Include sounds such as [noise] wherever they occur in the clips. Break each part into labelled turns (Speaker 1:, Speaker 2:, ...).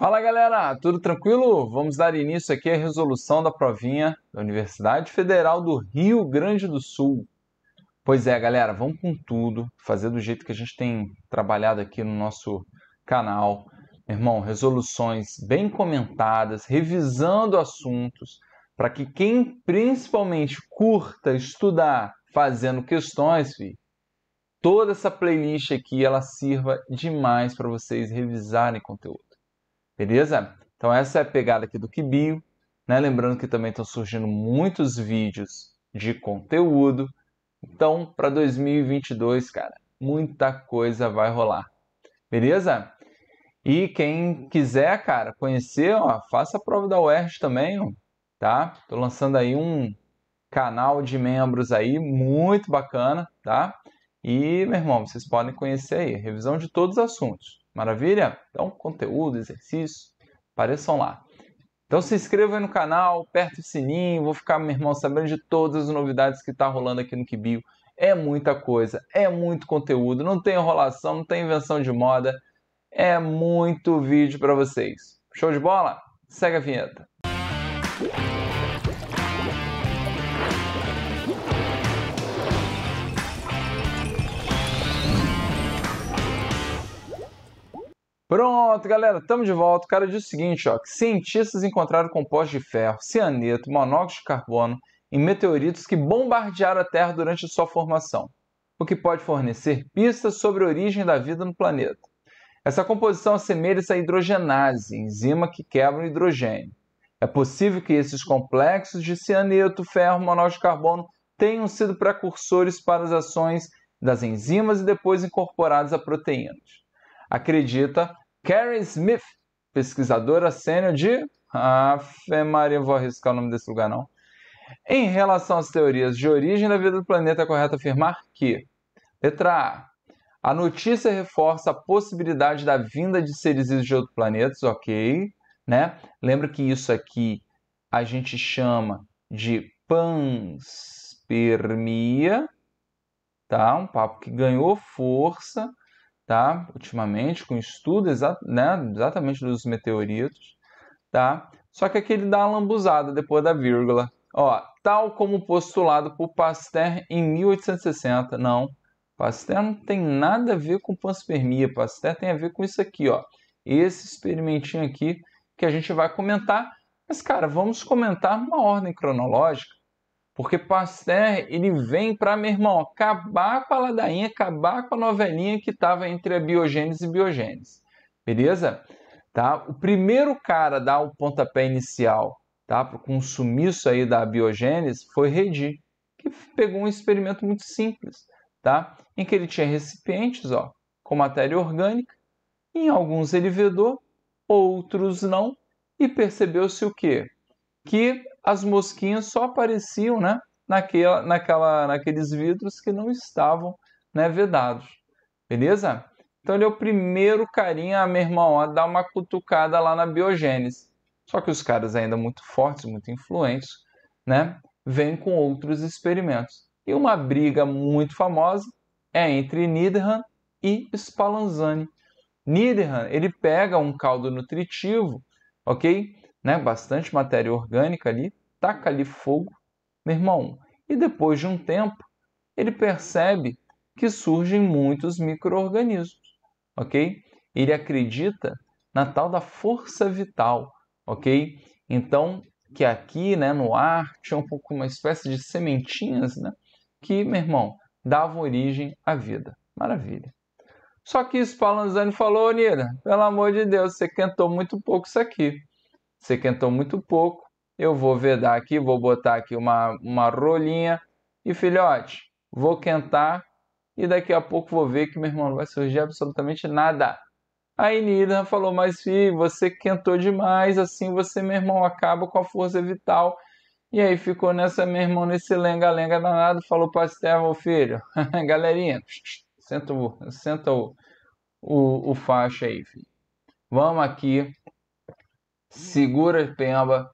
Speaker 1: Fala galera, tudo tranquilo? Vamos dar início aqui à resolução da provinha da Universidade Federal do Rio Grande do Sul. Pois é, galera, vamos com tudo, fazer do jeito que a gente tem trabalhado aqui no nosso canal. irmão, resoluções bem comentadas, revisando assuntos, para que quem principalmente curta estudar fazendo questões, filho, toda essa playlist aqui ela sirva demais para vocês revisarem conteúdo. Beleza? Então essa é a pegada aqui do Kibio. Né? Lembrando que também estão surgindo muitos vídeos de conteúdo. Então, para 2022, cara, muita coisa vai rolar. Beleza? E quem quiser, cara, conhecer, ó, faça a prova da UERJ também, ó, tá? Tô lançando aí um canal de membros aí muito bacana, tá? E, meu irmão, vocês podem conhecer aí, revisão de todos os assuntos. Maravilha? Então, conteúdo, exercício, apareçam lá. Então se inscreva aí no canal, aperta o sininho, vou ficar, meu irmão, sabendo de todas as novidades que está rolando aqui no Kibio. É muita coisa, é muito conteúdo, não tem enrolação, não tem invenção de moda, é muito vídeo para vocês. Show de bola? Segue a vinheta. Pronto, galera, estamos de volta. O cara disse o seguinte, ó, cientistas encontraram compostos de ferro, cianeto, monóxido de carbono em meteoritos que bombardearam a Terra durante a sua formação, o que pode fornecer pistas sobre a origem da vida no planeta. Essa composição assemelha-se à hidrogenase, enzima que quebra o hidrogênio. É possível que esses complexos de cianeto, ferro, monóxido de carbono tenham sido precursores para as ações das enzimas e depois incorporados a proteínas acredita Karen Smith, pesquisadora sênior de. Ah, Maria, vou arriscar o nome desse lugar não. Em relação às teorias de origem da vida do planeta, é correto afirmar que. Letra A. A notícia reforça a possibilidade da vinda de seres de outros planetas, ok? Né? Lembra que isso aqui a gente chama de panspermia, tá? Um papo que ganhou força tá? Ultimamente, com estudo exa né? exatamente dos meteoritos, tá? Só que aqui ele dá uma lambuzada depois da vírgula. Ó, tal como postulado por Pasteur em 1860. Não, Pasteur não tem nada a ver com panspermia. Pasteur tem a ver com isso aqui, ó. Esse experimentinho aqui que a gente vai comentar. Mas, cara, vamos comentar numa ordem cronológica porque Pasteur, ele vem para, meu irmão, acabar com a ladainha, acabar com a novelinha que estava entre a biogênese e biogênese. Beleza? Tá? O primeiro cara a dar o pontapé inicial tá, para o consumiço aí da biogênese foi Redi, que pegou um experimento muito simples, tá? em que ele tinha recipientes ó, com matéria orgânica, em alguns ele vedou, outros não, e percebeu-se o quê? Que as mosquinhas só apareciam né, naquela, naquela, naqueles vidros que não estavam né, vedados. Beleza? Então ele é o primeiro carinha, ah, meu irmão, a dar uma cutucada lá na biogênese. Só que os caras ainda muito fortes, muito influentes, né? Vêm com outros experimentos. E uma briga muito famosa é entre Niederhan e Spallanzani. Niederhan, ele pega um caldo nutritivo, ok? né? Bastante matéria orgânica ali, taca ali fogo, meu irmão. E depois de um tempo, ele percebe que surgem muitos microorganismos, ok? Ele acredita na tal da força vital, ok? Então, que aqui, né, no ar, tinha um pouco uma espécie de sementinhas, né? Que, meu irmão, davam origem à vida. Maravilha. Só que isso Palanzani falou, Nira, pelo amor de Deus, você cantou muito pouco isso aqui. Você quentou muito pouco. Eu vou vedar aqui, vou botar aqui uma, uma rolinha. E filhote, vou quentar e daqui a pouco vou ver que meu irmão não vai surgir absolutamente nada. Aí Nida falou, mas filho, você quentou demais, assim você, meu irmão, acaba com a força vital. E aí ficou nessa, meu irmão, nesse lenga-lenga danado, falou para Estevão, filho, [laughs] galerinha, senta, o, senta o, o, o faixa aí, filho. Vamos aqui segura a pemba,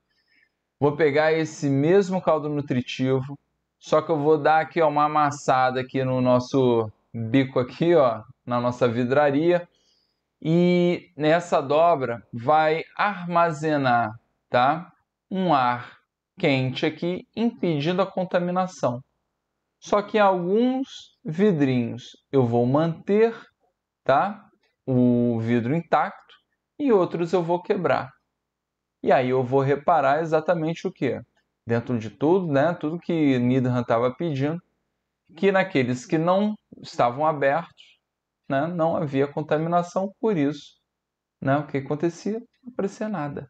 Speaker 1: vou pegar esse mesmo caldo nutritivo, só que eu vou dar aqui ó, uma amassada aqui no nosso bico aqui, ó, na nossa vidraria. E nessa dobra vai armazenar, tá? Um ar quente aqui, impedindo a contaminação. Só que alguns vidrinhos eu vou manter, tá? O vidro intacto e outros eu vou quebrar. E aí eu vou reparar exatamente o que? Dentro de tudo, né? Tudo que Nidhan estava pedindo, que naqueles que não estavam abertos, né? Não havia contaminação, por isso, né? O que acontecia? Não aparecia nada,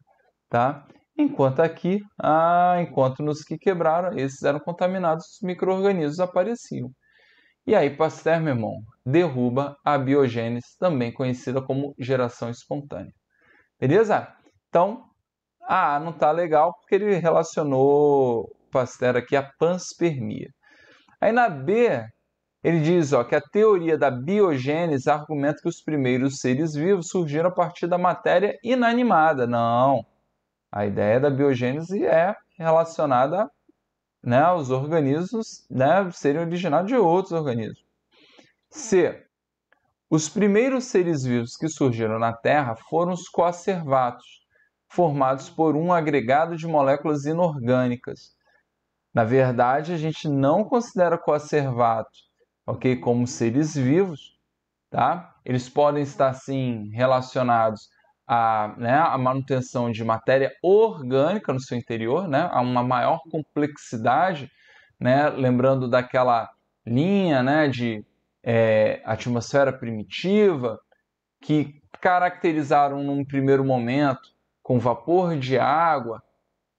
Speaker 1: tá? Enquanto aqui, ah, enquanto nos que quebraram, esses eram contaminados, os micro-organismos apareciam. E aí Pasteur, meu irmão, derruba a biogênese, também conhecida como geração espontânea. Beleza? Então, ah, não tá legal, porque ele relacionou, Pasteur aqui, a panspermia. Aí na B, ele diz ó, que a teoria da biogênese argumenta que os primeiros seres vivos surgiram a partir da matéria inanimada. Não. A ideia da biogênese é relacionada né, aos organismos né, serem originados de outros organismos. C. Os primeiros seres vivos que surgiram na Terra foram os coacervatos, formados por um agregado de moléculas inorgânicas. Na verdade, a gente não considera coacervatos, ok, como seres vivos, tá? Eles podem estar sim relacionados à, né, à manutenção de matéria orgânica no seu interior, né, a uma maior complexidade, né, lembrando daquela linha, né, de é, atmosfera primitiva que caracterizaram num primeiro momento com vapor de água,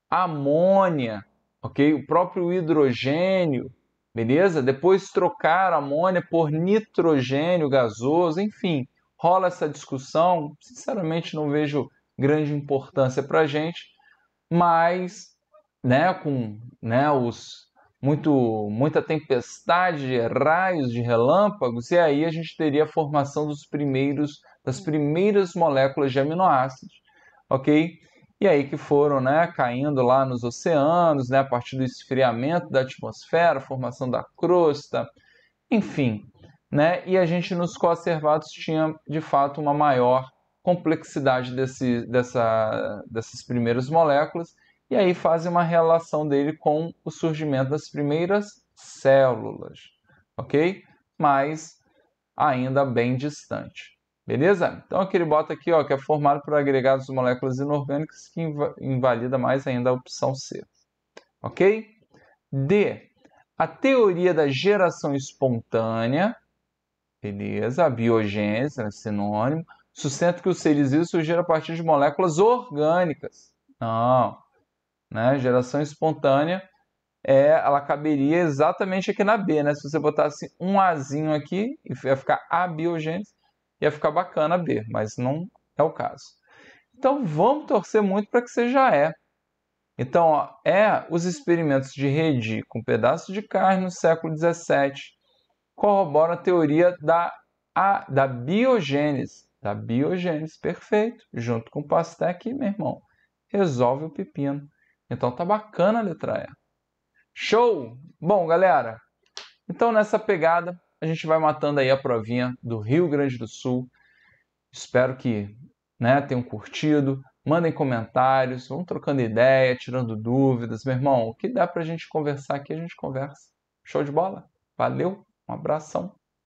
Speaker 1: amônia, ok? O próprio hidrogênio, beleza? Depois trocar amônia por nitrogênio gasoso, enfim, rola essa discussão. Sinceramente, não vejo grande importância para a gente, mas, né, com né, os muito muita tempestade de raios de relâmpagos e aí a gente teria a formação dos primeiros das primeiras moléculas de aminoácidos ok? E aí que foram né, caindo lá nos oceanos, né, a partir do esfriamento da atmosfera, formação da crosta, enfim. Né? E a gente nos conservados tinha de fato uma maior complexidade desse, dessa, dessas primeiras moléculas, e aí fazem uma relação dele com o surgimento das primeiras células, ok? Mas ainda bem distante. Beleza? Então aqui ele bota aqui ó, que é formado por agregados de moléculas inorgânicas que inv invalida mais ainda a opção C. Ok? D. A teoria da geração espontânea, beleza, a biogênese, é sinônimo, sustenta que os seres vivos surgiram a partir de moléculas orgânicas. Não. Né? Geração espontânea, é, ela caberia exatamente aqui na B. Né? Se você botasse um Azinho aqui, ia ficar abiogênese ia ficar bacana B, mas não é o caso. Então vamos torcer muito para que seja E. Então, ó, é os experimentos de rede com pedaço de carne no século 17 corroboram a teoria da, a, da biogênese. Da biogênese, perfeito. Junto com o pastel aqui, meu irmão, resolve o pepino. Então tá bacana a letra E. Show! Bom, galera, então nessa pegada a gente vai matando aí a provinha do Rio Grande do Sul. Espero que né, tenham curtido. Mandem comentários, vão trocando ideia, tirando dúvidas. Meu irmão, o que dá para a gente conversar aqui, a gente conversa. Show de bola? Valeu, um abração.